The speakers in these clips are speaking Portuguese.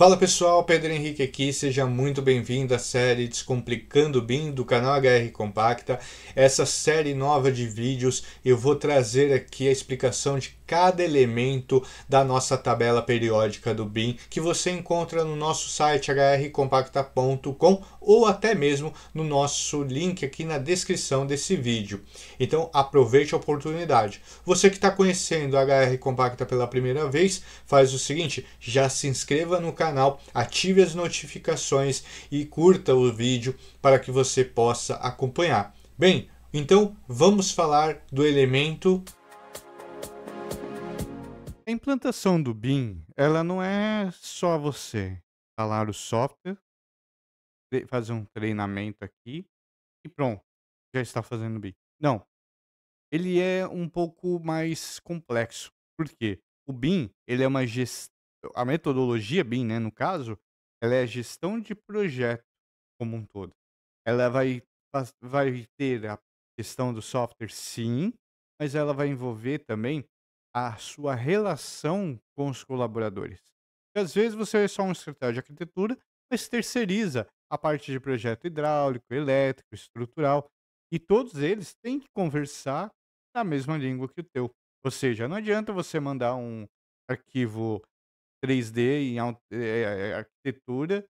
Fala pessoal, Pedro Henrique aqui, seja muito bem-vindo à série Descomplicando o BIM do canal HR Compacta. Essa série nova de vídeos eu vou trazer aqui a explicação de cada elemento da nossa tabela periódica do BIM que você encontra no nosso site hrcompacta.com ou até mesmo no nosso link aqui na descrição desse vídeo. Então aproveite a oportunidade. Você que está conhecendo a HR Compacta pela primeira vez, faz o seguinte, já se inscreva no canal canal, ative as notificações e curta o vídeo para que você possa acompanhar. Bem, então vamos falar do elemento a implantação do BIM, ela não é só você instalar o software, fazer um treinamento aqui e pronto, já está fazendo o BIM. Não. Ele é um pouco mais complexo. Por quê? O BIM, ele é uma gestão a metodologia BIM, né, no caso, ela é a gestão de projeto como um todo. Ela vai, vai ter a questão do software, sim, mas ela vai envolver também a sua relação com os colaboradores. às vezes você é só um escritório de arquitetura, mas terceiriza a parte de projeto hidráulico, elétrico, estrutural, e todos eles têm que conversar na mesma língua que o teu. Ou seja, não adianta você mandar um arquivo 3D e eh, eh, arquitetura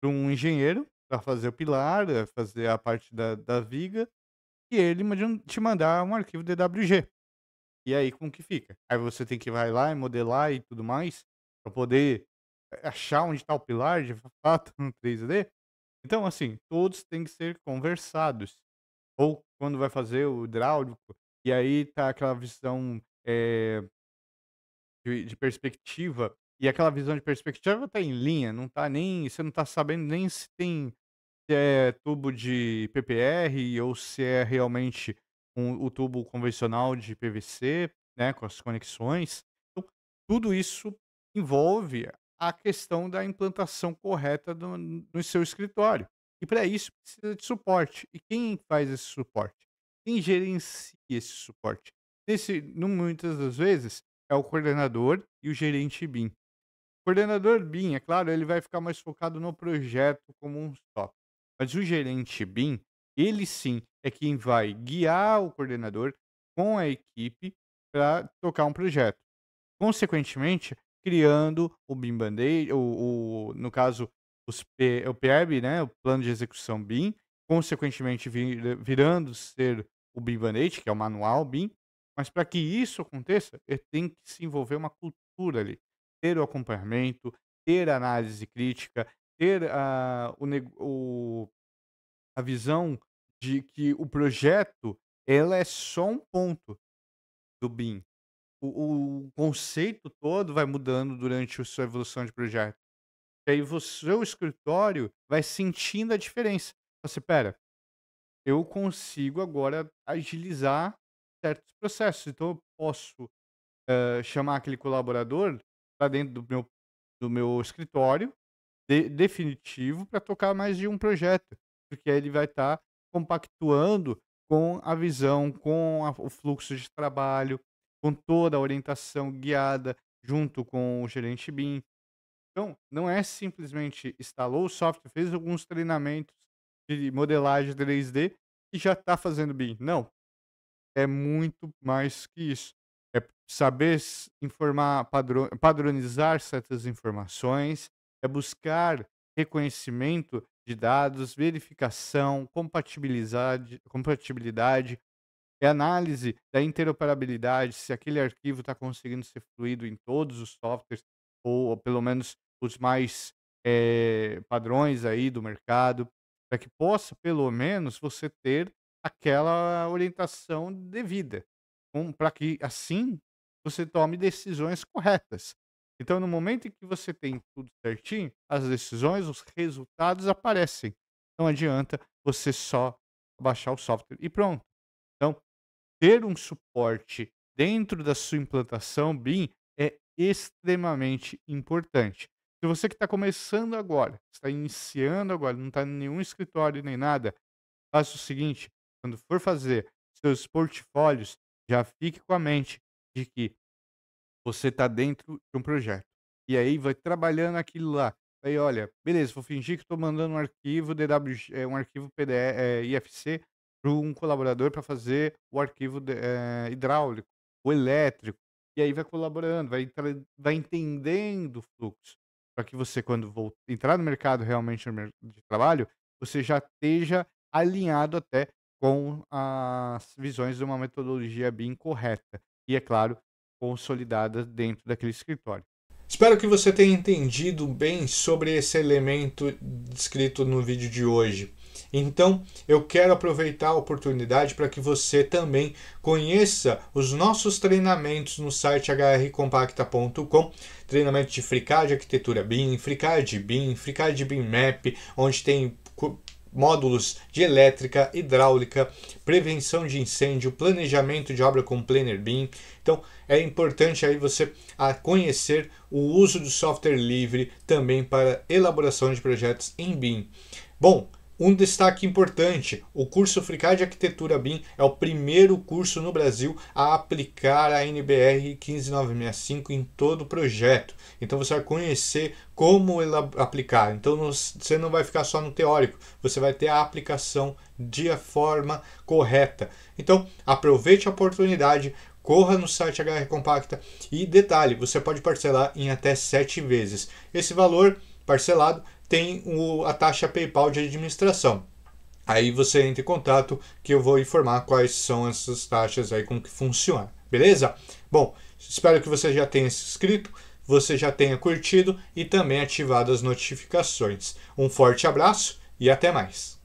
para um engenheiro para fazer o pilar, eh, fazer a parte da, da viga, e ele te mandar um arquivo DWG. E aí como que fica? Aí você tem que vai lá e modelar e tudo mais para poder achar onde está o pilar de fato no 3D. Então, assim, todos têm que ser conversados. Ou quando vai fazer o hidráulico, e aí tá aquela visão é, de, de, perspectiva e aquela visão de perspectiva tá em linha, não tá nem. Você não tá sabendo nem se tem se é tubo de PPR ou se é realmente um, o tubo convencional de PVC, né? Com as conexões. Então, tudo isso envolve a questão da implantação correta do, no seu escritório. E para isso precisa de suporte. E quem faz esse suporte? Quem gerencia esse suporte? Nesse, no, muitas das vezes é o coordenador e o gerente BIM coordenador BIM, é claro, ele vai ficar mais focado no projeto como um só. Mas o gerente BIM, ele sim é quem vai guiar o coordenador com a equipe para tocar um projeto. Consequentemente, criando o BIM Band-Aid, o, o, no caso, os P, o PEB, né, o Plano de Execução BIM, consequentemente vir, virando ser o BIM Band-Aid, que é o manual BIM, mas para que isso aconteça, tem que se envolver uma cultura ali ter o acompanhamento, ter a análise crítica, ter a, ah, o, o, a visão de que o projeto ela é só um ponto do BIM. O, o conceito todo vai mudando durante a sua evolução de projeto. E aí o seu escritório vai sentindo a diferença. Você, assim, pera, eu consigo agora agilizar certos processos. Então eu posso uh, chamar aquele colaborador para dentro do meu, do meu escritório de, definitivo para tocar mais de um projeto, porque aí ele vai estar tá compactuando com a visão, com a, o fluxo de trabalho, com toda a orientação guiada junto com o gerente BIM. Então, não é simplesmente instalou o software, fez alguns treinamentos de modelagem 3D e já está fazendo BIM. Não. É muito mais que isso é saber informar, padronizar certas informações, é buscar reconhecimento de dados, verificação, compatibilidade, compatibilidade é análise da interoperabilidade, se aquele arquivo está conseguindo ser fluido em todos os softwares, ou, ou pelo menos os mais é, padrões aí do mercado, para que possa, pelo menos, você ter aquela orientação devida para que assim você tome decisões corretas. Então, no momento em que você tem tudo certinho, as decisões, os resultados aparecem. Não adianta você só baixar o software e pronto. Então, ter um suporte dentro da sua implantação BIM é extremamente importante. Se você que está começando agora, está iniciando agora, não está em nenhum escritório nem nada, faça o seguinte: quando for fazer seus portfólios, já fique com a mente de que você está dentro de um projeto. E aí vai trabalhando aquilo lá. Aí olha, beleza, vou fingir que estou mandando um arquivo DW, é, eh, um arquivo PDF, eh, é, IFC para um colaborador para fazer o arquivo de, é, hidráulico, o elétrico. E aí vai colaborando, vai, vai entendendo o fluxo. Para que você, quando voltar, entrar no mercado realmente de trabalho, você já esteja alinhado até com as visões de uma metodologia BIM correta e, é claro, consolidada dentro daquele escritório. Espero que você tenha entendido bem sobre esse elemento descrito no vídeo de hoje. Então, eu quero aproveitar a oportunidade para que você também conheça os nossos treinamentos no site hrcompacta.com, treinamento de FreeCAD Arquitetura BIM, FreeCAD BIM, FreeCAD BIM Map, onde tem módulos de elétrica, hidráulica, prevenção de incêndio, planejamento de obra com Planner BIM. Então é importante aí você ah, conhecer o uso do software livre também para elaboração de projetos em BIM. Bom, um destaque importante: o curso FRICAR de Arquitetura BIM é o primeiro curso no Brasil a aplicar a NBR 15965 em todo o projeto. Então você vai conhecer como aplicar. Então você não vai ficar só no teórico, você vai ter a aplicação de forma correta. Então aproveite a oportunidade, corra no site HR Compacta e detalhe, você pode parcelar em até 7 vezes. Esse valor parcelado, tem o, a taxa PayPal de administração. Aí você entra em contato que eu vou informar quais são essas taxas aí, como que funciona, beleza? Bom, espero que você já tenha se inscrito, você já tenha curtido e também ativado as notificações. Um forte abraço e até mais!